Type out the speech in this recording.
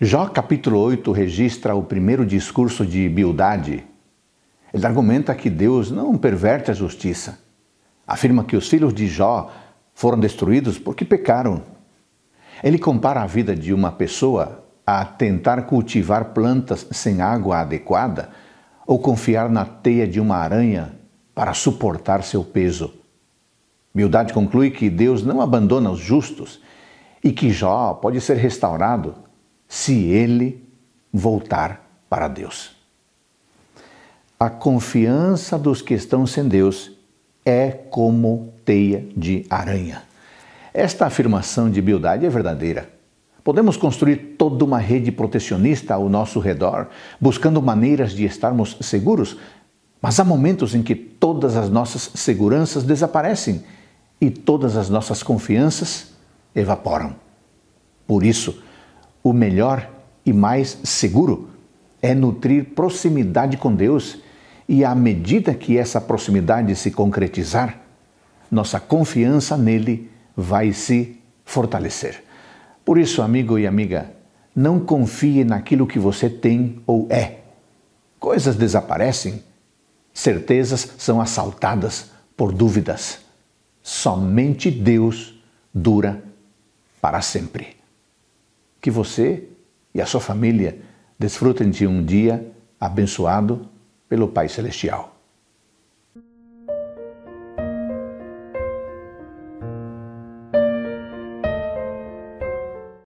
Jó capítulo 8 registra o primeiro discurso de Bildade. Ele argumenta que Deus não perverte a justiça. Afirma que os filhos de Jó foram destruídos porque pecaram. Ele compara a vida de uma pessoa a tentar cultivar plantas sem água adequada ou confiar na teia de uma aranha para suportar seu peso. Bildade conclui que Deus não abandona os justos e que Jó pode ser restaurado se ele voltar para Deus. A confiança dos que estão sem Deus é como teia de aranha. Esta afirmação de Bildade é verdadeira. Podemos construir toda uma rede protecionista ao nosso redor, buscando maneiras de estarmos seguros, mas há momentos em que todas as nossas seguranças desaparecem e todas as nossas confianças evaporam. Por isso, o melhor e mais seguro é nutrir proximidade com Deus, e à medida que essa proximidade se concretizar, nossa confiança nele vai se fortalecer. Por isso, amigo e amiga, não confie naquilo que você tem ou é. Coisas desaparecem, certezas são assaltadas por dúvidas. Somente Deus dura para sempre. Que você e a sua família desfrutem de um dia abençoado pelo Pai Celestial.